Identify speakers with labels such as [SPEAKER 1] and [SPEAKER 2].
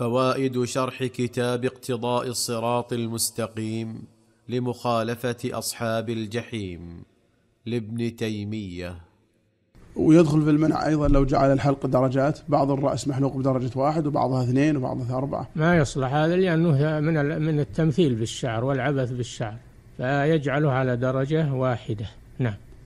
[SPEAKER 1] فوائد شرح كتاب اقتضاء الصراط المستقيم لمخالفه اصحاب الجحيم لابن تيميه
[SPEAKER 2] ويدخل في المنع ايضا لو جعل الحلق درجات بعض الراس محلوق بدرجه واحد وبعضها اثنين وبعضها اربعه.
[SPEAKER 3] ما يصلح هذا لانه من من التمثيل بالشعر والعبث بالشعر فيجعله على درجه واحده، نعم.